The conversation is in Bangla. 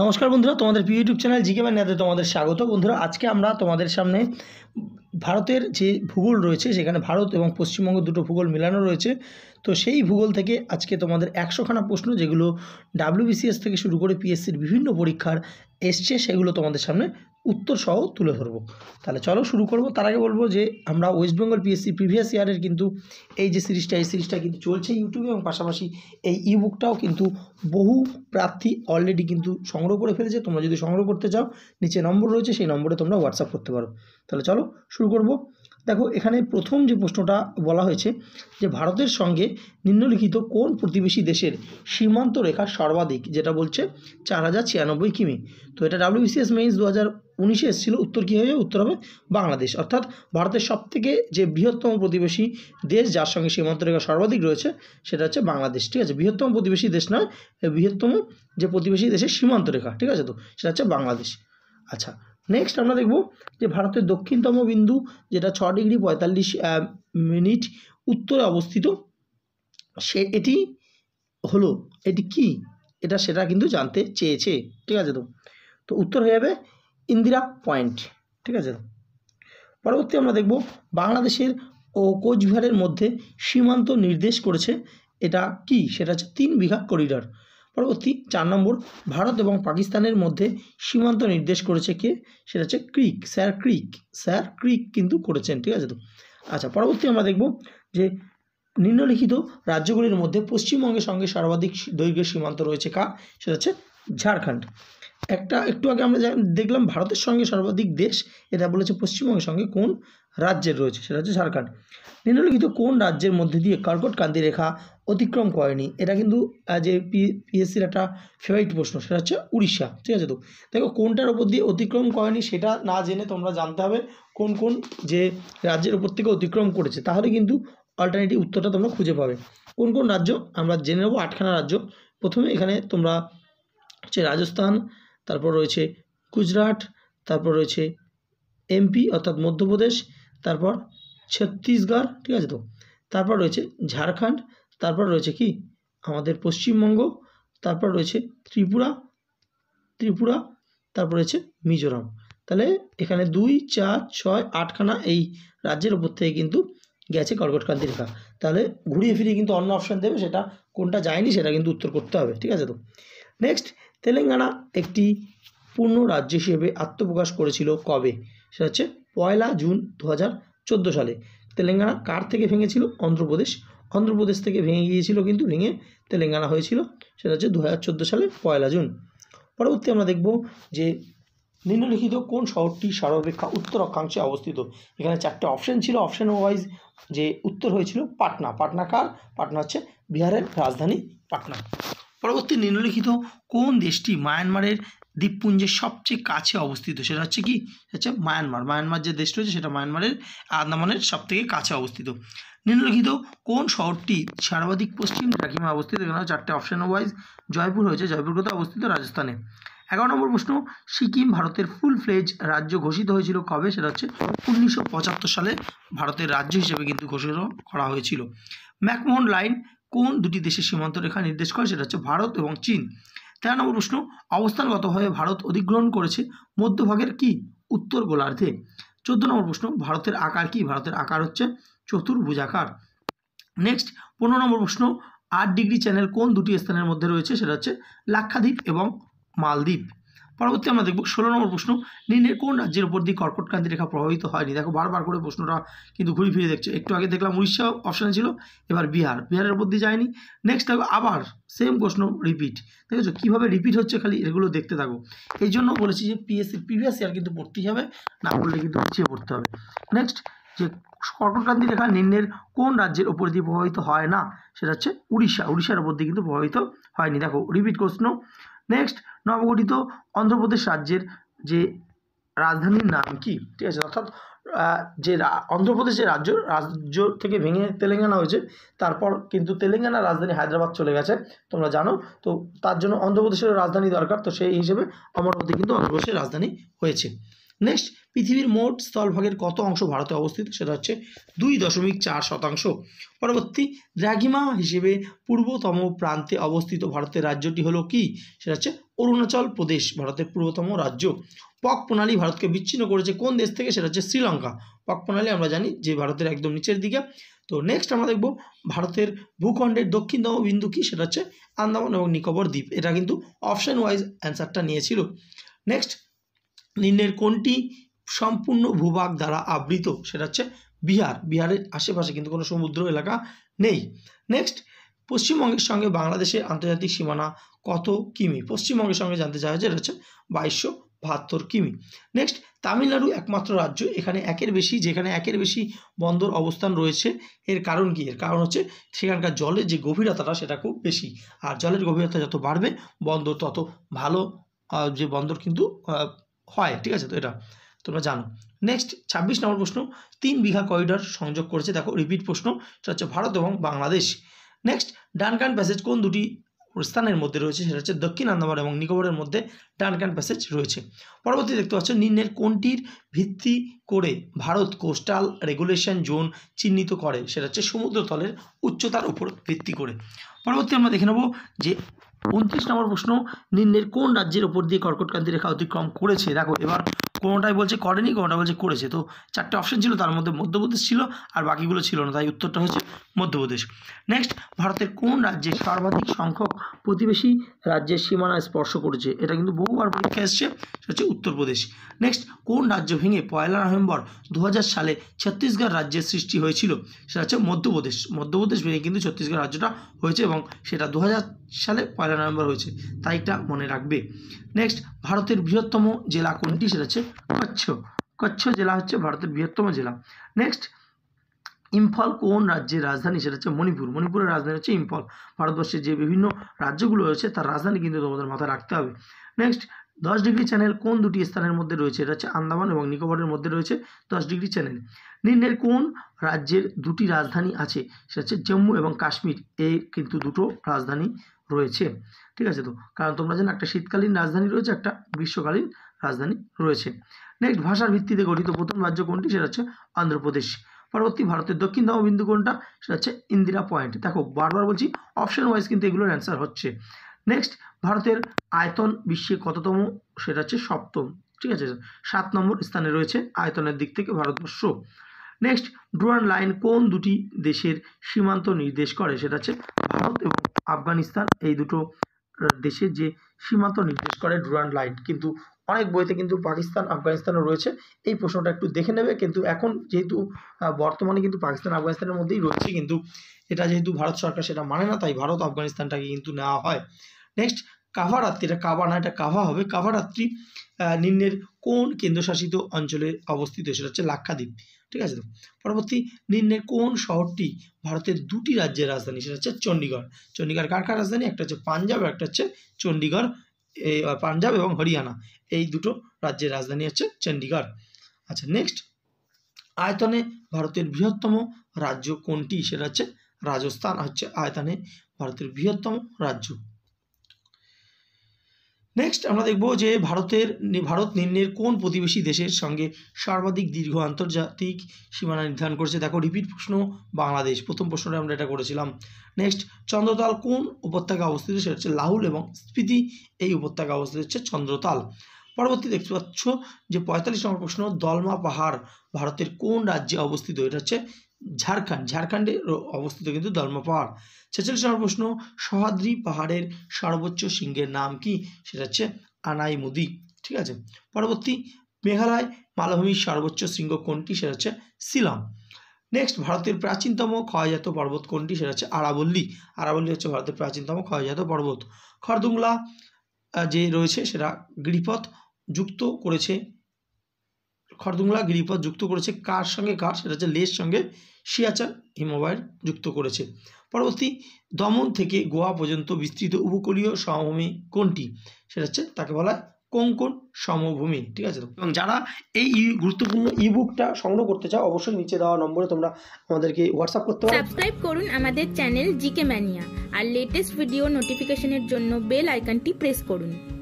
নমস্কার বন্ধুরা তোমাদের ইউটিউব চ্যানেল জিকে ম্যানিয়াতে তোমাদের স্বাগত বন্ধুরা আজকে আমরা তোমাদের সামনে ভারতের যে ভূগোল রয়েছে সেখানে ভারত এবং পশ্চিমবঙ্গ দুটো ভূগোল মেলানো রয়েছে তো সেই ভূগোল থেকে আজকে তোমাদের একশোখানা প্রশ্ন যেগুলো ডাব্লিউবিসিএস থেকে শুরু করে পিএসসির বিভিন্ন পরীক্ষার এসছে সেগুলো তোমাদের সামনে উত্তর সহ তুলে ধরবো তাহলে চলো শুরু করব তার আগে বলবো যে আমরা ওয়েস্ট বেঙ্গল পিএসসি প্রিভিয়াস ইয়ারের কিন্তু এই যে সিরিজটা এই সিরিজটা কিন্তু চলছে ইউটিউবে এবং পাশাপাশি এই ই বুকটাও কিন্তু বহু প্রার্থী অলরেডি কিন্তু সংগ্রহ করে ফেলেছে তোমরা যদি সংগ্রহ করতে চাও নিচে নম্বর রয়েছে সেই নম্বরে তোমরা হোয়াটসঅ্যাপ করতে পারো তাহলে চলো শুরু করবো দেখো এখানে প্রথম যে প্রশ্নটা বলা হয়েছে যে ভারতের সঙ্গে নিম্নলিখিত কোন প্রতিবেশী দেশের সীমান্ত রেখা সর্বাধিক যেটা বলছে চার হাজার ছিয়ানব্বই কিমি তো এটা ডাব্লিউবিসিএস মেইন্স দু হাজার উনিশে এসেছিলো উত্তর কী হয়ে উত্তর হবে বাংলাদেশ অর্থাৎ ভারতের সবথেকে যে বৃহত্তম প্রতিবেশী দেশ যার সঙ্গে সীমান্ত রেখা সর্বাধিক রয়েছে সেটা হচ্ছে বাংলাদেশ ঠিক আছে বৃহত্তম প্রতিবেশী দেশ নয় বৃহত্তম যে প্রতিবেশী দেশের সীমান্ত রেখা ঠিক আছে তো সেটা হচ্ছে বাংলাদেশ আচ্ছা নেক্সট আমরা দেখব যে ভারতের দক্ষিণতম বিন্দু যেটা ছ ডিগ্রি পঁয়তাল্লিশ মিনিট উত্তরে অবস্থিত সে এটি হলো এটি কি এটা সেটা কিন্তু জানতে চেয়েছে ঠিক আছে তো তো উত্তর হয়ে যাবে ইন্দিরা পয়েন্ট ঠিক আছে পরবর্তী আমরা দেখব বাংলাদেশের ও কোচবিহারের মধ্যে সীমান্ত নির্দেশ করেছে এটা কি সেটা হচ্ছে তিন বিঘা করিডর পরবর্তী চার নম্বর ভারত এবং পাকিস্তানের মধ্যে সীমান্ত নির্দেশ করেছে কে সেটা হচ্ছে ক্রিক স্যার ক্রিক স্যার ক্রিক কিন্তু করেছেন ঠিক আছে তো আচ্ছা পরবর্তী আমরা দেখব যে নিম্নলিখিত রাজ্যগুলির মধ্যে পশ্চিমবঙ্গের সঙ্গে সর্বাধিক দৈর্ঘ্যের সীমান্ত রয়েছে কা সেটা হচ্ছে ঝাড়খণ্ড একটা একটু আগে আমরা দেখলাম ভারতের সঙ্গে সর্বাধিক দেশ এটা বলেছে পশ্চিমবঙ্গের সঙ্গে কোন রাজ্যের রয়েছে সেটা হচ্ছে ঝাড়খণ্ড নিম্নলিখিত কোন রাজ্যের মধ্যে দিয়ে কর্কট কান্তি রেখা অতিক্রম করেনি এটা কিন্তু যে পিএসসির একটা ফেভারিট প্রশ্ন সেটা হচ্ছে উড়িষ্যা ঠিক আছে তো দেখো কোনটার ওপর দিয়ে অতিক্রম করেনি সেটা না জেনে তোমরা জানতে হবে কোন কোন যে রাজ্যের ওপর থেকে অতিক্রম করেছে তাহলে কিন্তু অল্টারনেটিভ উত্তরটা তোমরা খুঁজে পাবে কোন কোন রাজ্য আমরা জেনে নেবো আটখানা রাজ্য প্রথমে এখানে তোমরা হচ্ছে রাজস্থান তারপর রয়েছে গুজরাট তারপর রয়েছে এমপি অর্থাৎ মধ্যপ্রদেশ তারপর ছত্তিশগড় ঠিক আছে তো তারপর রয়েছে ঝাড়খণ্ড তারপর রয়েছে কি আমাদের পশ্চিমবঙ্গ তারপর রয়েছে ত্রিপুরা ত্রিপুরা তারপর রয়েছে মিজোরাম তাহলে এখানে দুই চার ছয় আটখানা এই রাজ্যের ওপর থেকে কিন্তু গেছে কর্কটক্রান্তির রেখা তাহলে ঘুরিয়ে ফিরিয়ে কিন্তু অন্য অপশান দেবে সেটা কোনটা যায়নি সেটা কিন্তু উত্তর করতে হবে ঠিক আছে তো নেক্সট তেলেঙ্গানা একটি পূর্ণ রাজ্য হিসেবে আত্মপ্রকাশ করেছিল কবে সেটা হচ্ছে পয়লা জুন দু সালে তেলেঙ্গানা কার থেকে ভেঙেছিল অন্ধ্রপ্রদেশ অন্ধ্রপ্রদেশ থেকে ভেঙে গিয়েছিল কিন্তু ভেঙে তেলেঙ্গানা হয়েছিল সেটা হচ্ছে দু সালে পয়লা জুন পরবর্তী আমরা দেখব যে নিম্নলিখিত কোন শহরটি সর্বাপেক্ষা উত্তর অক্ষাংশে অবস্থিত এখানে চারটে অপশন ছিল অপশন ওয়াইজ যে উত্তর হয়েছিল পাটনা পাটনা কার পাটনা হচ্ছে বিহারের রাজধানী পাটনা পরবর্তী নিম্নলিখিত কোন দেশটি মায়ানমারের দ্বীপপুঞ্জের সবচেয়ে কাছে অবস্থিত সেটা হচ্ছে কি হচ্ছে মায়ানমার মায়ানমার যে দেশ রয়েছে সেটা মায়ানমারের আন্দামানের সবথেকে কাছে অবস্থিত নিম্নলিখিত কোন শহরটি সর্বাধিক পশ্চিম ঝাঁকিমা অবস্থিত এখানে চারটে অপশন ওয়াইজ জয়পুর হয়েছে জয়পুর কোথায় অবস্থিত রাজস্থানে এগারো নম্বর প্রশ্ন সিকিম ভারতের ফুল ফ্লেজ রাজ্য ঘোষিত হয়েছিল কবে সেটা হচ্ছে উনিশশো সালে ভারতের রাজ্য হিসেবে কিন্তু ঘোষিত করা হয়েছিল ম্যাকমোহন লাইন কোন দুটি দেশের সীমান্ত রেখা নির্দেশ করে সেটা হচ্ছে ভারত এবং চীন তেরো নম্বর প্রশ্ন অবস্থানগতভাবে ভারত অধিগ্রহণ করেছে মধ্যভাগের কি উত্তর গোলার্ধে চোদ্দ নম্বর প্রশ্ন ভারতের আকার কি ভারতের আকার হচ্ছে চতুর্ভুজাকার নেক্সট পনেরো নম্বর প্রশ্ন আট ডিগ্রি চ্যানেল কোন দুটি স্থানের মধ্যে রয়েছে সেটা হচ্ছে লাক্ষাদ্বীপ এবং মালদ্বীপ পরবর্তী আমরা দেখব ষোলো নম্বর প্রশ্ন নিম্নের কোন রাজ্যের উপর দিয়ে কর্কটক্রান্তি রেখা প্রভাবিত হয়নি দেখো বারবার করে প্রশ্নটা কিন্তু ঘুরে ফিরে দেখছে একটু আগে দেখলাম উড়িষ্যা অপশানে ছিল এবার বিহার বিহারের উপর দিয়ে যায়নি নেক্সট দেখো আবার সেম প্রশ্ন রিপিট দেখেছো কীভাবে রিপিট হচ্ছে খালি এগুলো দেখতে থাকো এই জন্য বলেছি যে পিএসসি প্রিভিয়াস ইয়ার কিন্তু পড়তেই হবে না পড়লে কিন্তু পিছিয়ে পড়তে হবে নেক্সট যে কর্কটক্রান্তি রেখা নিম্নের কোন রাজ্যের ওপর দিয়ে প্রভাবিত হয় না সেটা হচ্ছে উড়িষ্যা উড়িষ্যার ওপর দিয়ে কিন্তু প্রভাবিত হয়নি দেখো রিপিট প্রশ্ন নেক্সট নবগঠিত অন্ধ্রপ্রদেশ রাজ্যের যে রাজধানীর নাম কি ঠিক আছে অর্থাৎ যে অন্ধ্রপ্রদেশ যে রাজ্য রাজ্য থেকে ভেঙে তেলেঙ্গানা হয়েছে তারপর কিন্তু তেলেঙ্গানা রাজধানী হায়দ্রাবাদ চলে গেছে তোমরা জানো তো তার জন্য অন্ধ্রপ্রদেশের রাজধানী দরকার তো সেই হিসেবে অমরাবতী কিন্তু অন্ধ্রপ্রদেশের রাজধানী হয়েছে নেক্সট পৃথিবীর মোট স্থলভাগের কত অংশ ভারতে অবস্থিত সেটা হচ্ছে দুই দশমিক চার শতাংশ পরবর্তী দ্রাঘিমা হিসেবে পূর্বতম প্রান্তে অবস্থিত ভারতের রাজ্যটি হলো কি সেটা হচ্ছে অরুণাচল প্রদেশ ভারতের পূর্বতম রাজ্য পক প্রণালী ভারতকে বিচ্ছিন্ন করেছে কোন দেশ থেকে সেটা হচ্ছে শ্রীলঙ্কা পক প্রণালী আমরা জানি যে ভারতের একদম নিচের দিকে তো নেক্সট আমরা দেখব ভারতের ভূখণ্ডের দক্ষিণতম বিন্দু কী সেটা হচ্ছে আন্দামান এবং নিকোবর দ্বীপ এটা কিন্তু অপশান ওয়াইজ অ্যান্সারটা নিয়েছিল নেক্সট নিম্নের কোনটি সম্পূর্ণ ভূভাগ দ্বারা আবৃত সেটা হচ্ছে বিহার বিহারের আশেপাশে কিন্তু কোনো সমুদ্র এলাকা নেই নেক্সট পশ্চিমবঙ্গের সঙ্গে বাংলাদেশের আন্তর্জাতিক সীমানা কত কিমি পশ্চিমবঙ্গের সঙ্গে জানতে চাওয়া যে রয়েছে বাইশশো বাহাত্তর কিমি নেক্সট তামিলনাড়ু একমাত্র রাজ্য এখানে একের বেশি যেখানে একের বেশি বন্দর অবস্থান রয়েছে এর কারণ কি এর কারণ হচ্ছে সেখানকার জলের যে গভীরতাটা সেটা খুব বেশি আর জলের গভীরতা যত বাড়বে বন্দর তত ভালো যে বন্দর কিন্তু হয় ঠিক আছে তো এটা তোমরা জানো নেক্সট ছাব্বিশ নম্বর প্রশ্ন তিন বিঘা করিডর সংযোগ করেছে দেখো রিপিট প্রশ্ন সেটা হচ্ছে ভারত এবং বাংলাদেশ নেক্সট ডানকান প্যাসেজ কোন দুটি স্থানের মধ্যে রয়েছে সেটা হচ্ছে দক্ষিণ আন্দামান এবং নিকোবরের মধ্যে ডানকান প্যাসেজ রয়েছে পরবর্তী দেখতে পাচ্ছ নিম্নের কোনটির ভিত্তি করে ভারত কোস্টাল রেগুলেশন জোন চিহ্নিত করে সেটা হচ্ছে সমুদ্রতলের উচ্চতার উপর ভিত্তি করে পরবর্তী আমরা দেখে নেব যে উনত্রিশ নম্বর প্রশ্ন নিম্নের কোন রাজ্যের ওপর দিয়ে কর্কটক্রান্তি রেখা অতিক্রম করেছে দেখো এবার কোনোটাই বলছে করেনি কোনোটা বলছে করেছে তো চারটে অপশন ছিল তার মধ্যে মধ্যপ্রদেশ ছিল আর বাকিগুলো ছিল না তাই উত্তরটা হচ্ছে মধ্যপ্রদেশ নেক্সট ভারতের কোন রাজ্যে সর্বাধিক সংখ্যক প্রতিবেশী রাজ্যের সীমানা স্পর্শ করেছে এটা কিন্তু বহুবার পরীক্ষা এসছে সেটা হচ্ছে উত্তরপ্রদেশ নেক্সট কোন রাজ্য ভেঙে পয়লা নভেম্বর দু সালে ছত্তিশগড় রাজ্যের সৃষ্টি হয়েছিল সেটা হচ্ছে মধ্যপ্রদেশ মধ্যপ্রদেশ ভেঙে কিন্তু ছত্তিশগড় রাজ্যটা হয়েছে এবং সেটা দু সালে পয়লা নভেম্বর হয়েছে তাই এটা মনে রাখবে নেক্সট ভারতের বৃহত্তম জেলা কোনটি সেটা হচ্ছে কচ্ছ কচ্ছ জেলা হচ্ছে ভারতের বৃহত্তম জেলা নেক্সট ইম্ফল কোন রাজ্যের রাজধানী সেটা হচ্ছে মণিপুর মণিপুরের রাজধানী হচ্ছে ইম্ফল ভারতবর্ষের যে বিভিন্ন রাজ্যগুলো রয়েছে তার রাজধানী কিন্তু তোমাদের মাথায় রাখতে হবে নেক্সট দশ ডিগ্রি চ্যানেল কোন দুটি স্থানের মধ্যে রয়েছে এটা হচ্ছে আন্দামান এবং নিকোবরের মধ্যে রয়েছে দশ ডিগ্রি চ্যানেল নিম্নের কোন রাজ্যের দুটি রাজধানী আছে সেটা হচ্ছে জম্মু এবং কাশ্মীর এ কিন্তু দুটো রাজধানী রয়েছে ঠিক আছে তো কারণ তোমরা জানো একটা শীতকালীন রাজধানী রয়েছে একটা গ্রীষ্মকালীন রাজধানী রয়েছে নেক্সট ভাষার ভিত্তিতে গঠিত প্রথম রাজ্য কোনটি সেটা হচ্ছে অন্ধ্রপ্রদেশ পরবর্তী ভারতের দক্ষিণতম বিন্দু কোনটা সেটা হচ্ছে ইন্দিরা পয়েন্ট দেখো বারবার বলছি অপশন ওয়াইজ কিন্তু এগুলোর অ্যান্সার হচ্ছে নেক্সট ভারতের আয়তন বিশ্বে কততম সেটা হচ্ছে সপ্তম ঠিক আছে সাত নম্বর স্থানে রয়েছে আয়তনের দিক থেকে ভারতবর্ষ নেক্সট ড্রোয়ান লাইন কোন দুটি দেশের সীমান্ত নির্দেশ করে সেটা হচ্ছে ভারত এবং আফগানিস্তান এই দুটো দেশের যে সীমান্ত নির্দেশ করে ডুরান লাইট কিন্তু অনেক বইতে কিন্তু পাকিস্তান আফগানিস্তানও রয়েছে এই প্রশ্নটা একটু দেখে নেবে কিন্তু এখন যেহেতু বর্তমানে কিন্তু পাকিস্তান আফগানিস্তানের মধ্যেই রয়েছে কিন্তু এটা যেহেতু ভারত সরকার সেটা মানে না তাই ভারত আফগানিস্তানটাকে কিন্তু নেওয়া হয় নেক্সট কাভারাত্রি এটা কাভা না এটা কাভা হবে কাভারাত্রি নিম্নের কোন কেন্দ্রশাসিত অঞ্চলে অবস্থিত সেটা হচ্ছে লাক্ষাদ্বীপ ঠিক আছে তো পরবর্তী নিম্নের কোন শহরটি ভারতের দুটি রাজ্যের রাজধানী সেটা হচ্ছে চণ্ডীগড় চণ্ডীগড় কার কার রাজধানী একটা হচ্ছে পাঞ্জাব একটা হচ্ছে চণ্ডীগড় এই পাঞ্জাব এবং হরিয়ানা এই দুটো রাজ্যের রাজধানী হচ্ছে চণ্ডীগড় আচ্ছা নেক্সট আয়তনে ভারতের বৃহত্তম রাজ্য কোনটি সেটা হচ্ছে রাজস্থান হচ্ছে আয়তনে ভারতের বৃহত্তম রাজ্য নেক্সট আমরা দেখব যে ভারতের ভারত নিম্নের কোন প্রতিবেশী দেশের সঙ্গে সর্বাধিক দীর্ঘ আন্তর্জাতিক সীমানা নির্ধারণ করেছে দেখো রিপিট প্রশ্ন বাংলাদেশ প্রথম প্রশ্নটা আমরা এটা করেছিলাম নেক্সট চন্দ্রতাল কোন উপত্যকা অবস্থিত সেটা হচ্ছে লাহুল এবং স্পিতি এই উপত্যকা অবস্থিত হচ্ছে চন্দ্রতাল পরবর্তী দেখতে পাচ্ছ যে পঁয়তাল্লিশ নম্বর প্রশ্ন দলমা পাহাড় ভারতের কোন রাজ্যে অবস্থিত এটা হচ্ছে ঝাড়খণ্ড ঝাড়খণ্ডে অবস্থিত কিন্তু দলমা পাহাড় ছেচল্লিশ নম্বর প্রশ্ন সহাদ্রি পাহাড়ের সর্বোচ্চ শৃঙ্গের নাম কি সেটা হচ্ছে আনাই মুদি ঠিক আছে পরবর্তী মেঘালয় মালভূমির সর্বোচ্চ শৃঙ্গ কোনটি সেটা হচ্ছে শিলং নেক্সট ভারতের প্রাচীনতম ক্ষয়জাত পর্বত কোনটি সেটা হচ্ছে আরাবল্লী আরাবল্লী হচ্ছে ভারতের প্রাচীনতম ক্ষয়জাত পর্বত খরদুংলা যে রয়েছে সেটা গিরিপথ যুক্ত করেছে খরদুংলা গিরিপথ যুক্ত করেছে কার সঙ্গে কার সেটা হচ্ছে লেস সঙ্গে সিয়াচার হিমবাহের যুক্ত করেছে পরবর্তী দমন থেকে গোয়া পর্যন্ত বিস্তৃত উপকূলীয় সমভূমি কোনটি সেটা হচ্ছে তাকে বলা হয় কোঙ্কন সমভূমি ঠিক আছে এবং যারা এই গুরুত্বপূর্ণ ই বুকটা সংগ্রহ করতে চাও অবশ্যই নিচে দেওয়া নম্বরে তোমরা আমাদেরকে হোয়াটসঅ্যাপ করতে পারো সাবস্ক্রাইব করুন আমাদের চ্যানেল জিকে ম্যানিয়া আর লেটেস্ট ভিডিও নোটিফিকেশনের জন্য বেল আইকনটি প্রেস করুন